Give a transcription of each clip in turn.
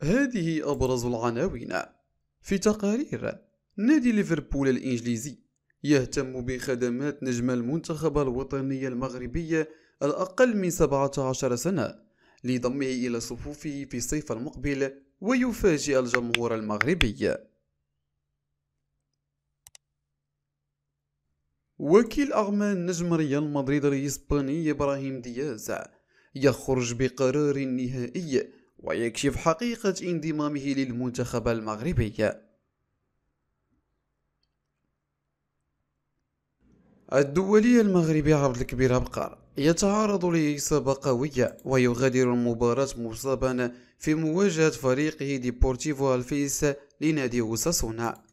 هذه أبرز العناوين في تقارير نادي ليفربول الإنجليزي يهتم بخدمات نجم المنتخب الوطني المغربي الأقل من 17 سنة لضمه إلى صفوفه في الصيف المقبل ويفاجئ الجمهور المغربي وكيل أعمال نجم ريال مدريد الإسباني إبراهيم دياز يخرج بقرار نهائي ويكشف حقيقة انضمامه للمنتخب المغربي الدولي المغربي عبد الكبير عبقر يتعرض لإصابة قوية ويغادر المباراة مصابا في مواجهة فريقه ديبورتيفو الفيس لنادي أوساسونا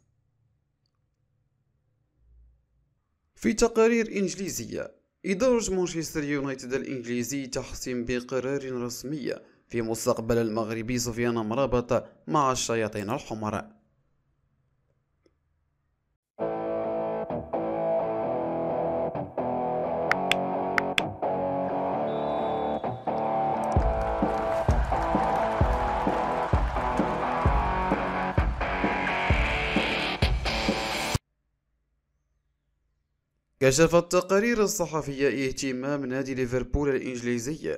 في تقارير إنجليزية إدارة مانشستر يونايتد الإنجليزي تحسم بقرار رسمي في مستقبل المغربي سفيان مرابط مع الشياطين الحمر كشفت التقارير الصحفية اهتمام نادي ليفربول الإنجليزي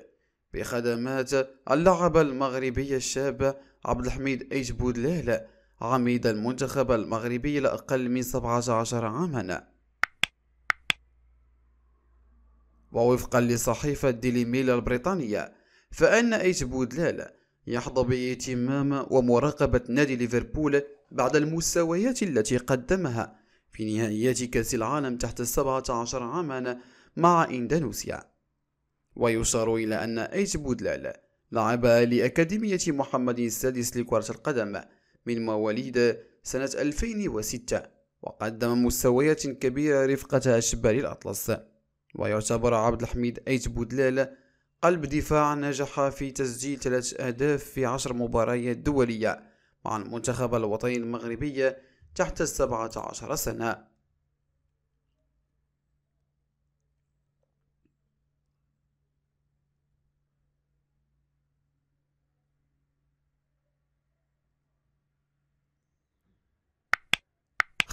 بخدمات اللاعب المغربي الشاب عبد الحميد إيج بودلال عميد المنتخب المغربي لأقل من 17 عاما ووفقا لصحيفة ديلي ميل البريطانية فإن إيج بودلال يحظى باهتمام ومراقبة نادي ليفربول بعد المستويات التي قدمها في نهائيات كأس العالم تحت 17 عاما مع إندونيسيا ويشار إلى أن أيت بودلال لعب لأكاديمية محمد السادس لكرة القدم من مواليد سنة 2006 وقدم مستويات كبيرة رفقة أشبال الأطلس ويعتبر عبد الحميد أيت بودلال قلب دفاع نجح في تسجيل ثلاث أهداف في عشر مباريات دولية مع المنتخب الوطني المغربي تحت السبعة عشر سنة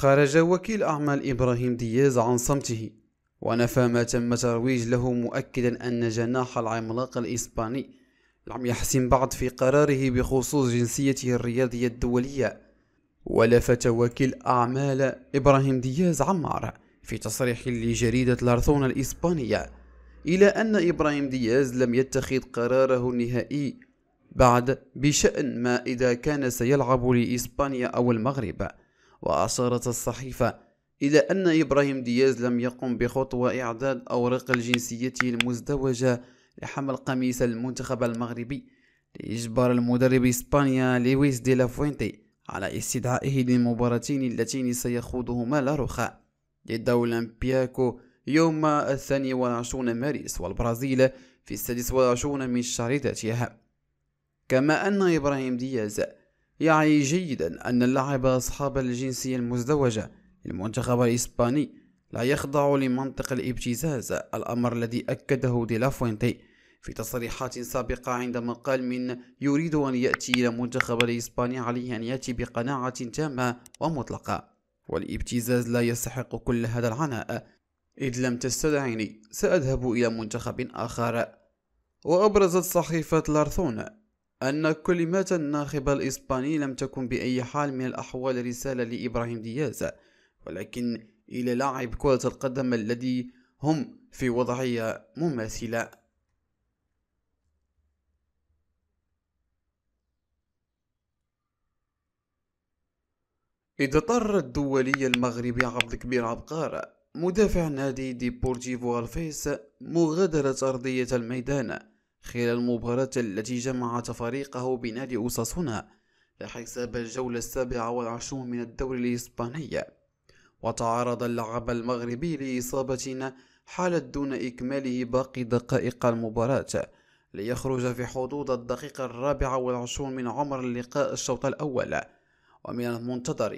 خرج وكيل أعمال إبراهيم دياز عن صمته ونفى ما تم ترويج له مؤكدا أن جناح العملاق الإسباني لم يحسم بعد في قراره بخصوص جنسيته الرياضية الدولية ولفت وكيل أعمال إبراهيم دياز عمار في تصريح لجريدة لارثون الإسبانية إلى أن إبراهيم دياز لم يتخذ قراره النهائي بعد بشأن ما إذا كان سيلعب لإسبانيا أو المغرب وأشارت الصحيفة إلى أن إبراهيم دياز لم يقم بخطوة إعداد أوراق الجنسية المزدوجة لحمل قميص المنتخب المغربي لإجبار المدرب إسبانيا لويس دي فوينتي على استدعائه للمباراتين اللتين سيخوضهما لا رخاء ضد أولمبياكو يوم الثاني والعشرون مارس والبرازيل في السادس والعشرون من شهر ذاتها كما أن إبراهيم دياز يعي جيدا أن اللاعب أصحاب الجنسية المزدوجة المنتخب الإسباني لا يخضع لمنطق الابتزاز الأمر الذي أكده دي لافوينتي في تصريحات سابقة عندما قال من يريد أن يأتي إلى منتخب الإسباني عليه أن يأتي بقناعة تامة ومطلقة والابتزاز لا يستحق كل هذا العناء إذ لم تستدعني سأذهب إلى منتخب آخر وأبرزت صحيفة لارثون أن كلمات الناخب الإسباني لم تكن بأي حال من الأحوال رسالة لإبراهيم دياز ولكن إلى لاعب كرة القدم الذي هم في وضعية مماثلة إذا اضطر الدولي المغربي عبد الكبير عبقار مدافع نادي ديبورتيفو الفيس مغادرة أرضية الميدان خلال المباراة التي جمعت فريقه بنادي أوساسونا لحساب الجولة السابعة والعشرون من الدوري الإسباني وتعرض اللاعب المغربي لإصابة حالت دون إكماله باقي دقائق المباراة ليخرج في حدود الدقيقة الرابعة والعشرون من عمر اللقاء الشوط الأول ومن المنتظر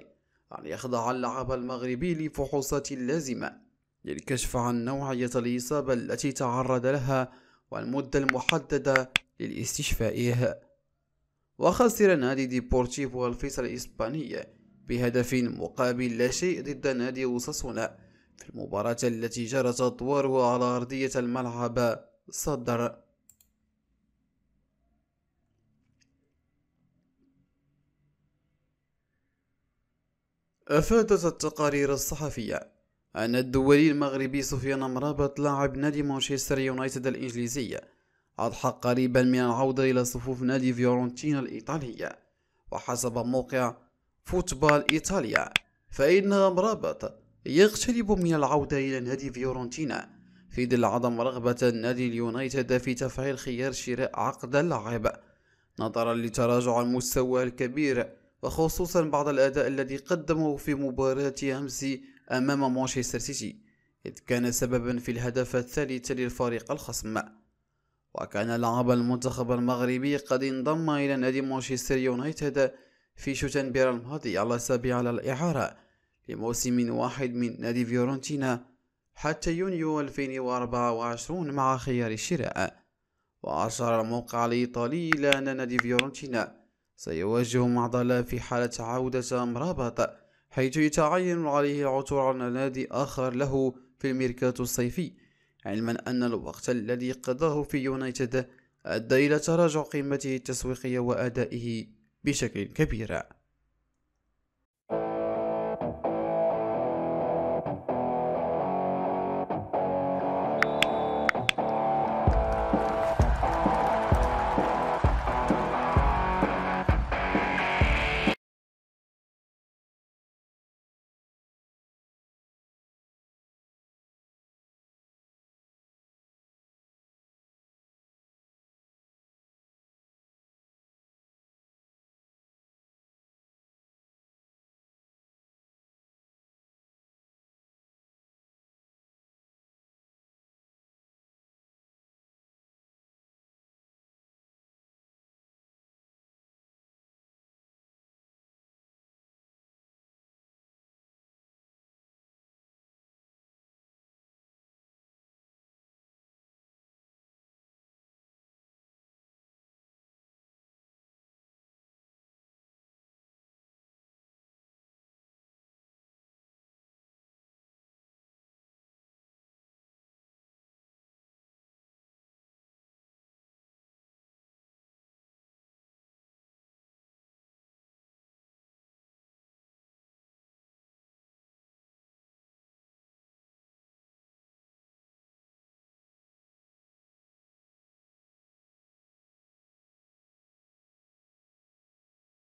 أن يخضع اللاعب المغربي لفحوصات لازمة للكشف عن نوعية الإصابة التي تعرض لها والمدة المحددة للاستشفاء وخسر نادي ديبورتيفو الفيصل الإسبانية بهدف مقابل لا شيء ضد نادي أوساسونا في المباراة التي جرت أدواره على أرضية الملعب صدر أفادت التقارير الصحفية أن الدولي المغربي سفيان مرابط لاعب نادي مانشستر يونايتد الإنجليزي أضحى قريبا من العودة إلى صفوف نادي فيورنتينا الإيطالية وحسب موقع فوتبال إيطاليا فإن مرابط يقترب من العودة إلى نادي فيورنتينا في ظل عدم رغبة النادي اليونايتد في تفعيل خيار شراء عقد اللاعب نظرا لتراجع المستوى الكبير وخصوصا بعد الأداء الذي قدمه في مباراة أمس أمام مانشستر سيتي إذ كان سببا في الهدف الثالث للفريق الخصم وكان لاعب المنتخب المغربي قد انضم إلى نادي مانشستر يونايتد في شتنبر الماضي على سبيل على الإعارة لموسم واحد من نادي فيورنتينا حتى يونيو 2024 مع خيار الشراء وأشار الموقع الإيطالي إلى أن نادي فيورنتينا سيواجه معضلة في حالة عودة مرابط حيث يتعين عليه العثور على نادي آخر له في الميركاتو الصيفي علما أن الوقت الذي قضاه في يونايتد أدى إلى تراجع قيمته التسويقية وأدائه بشكل كبير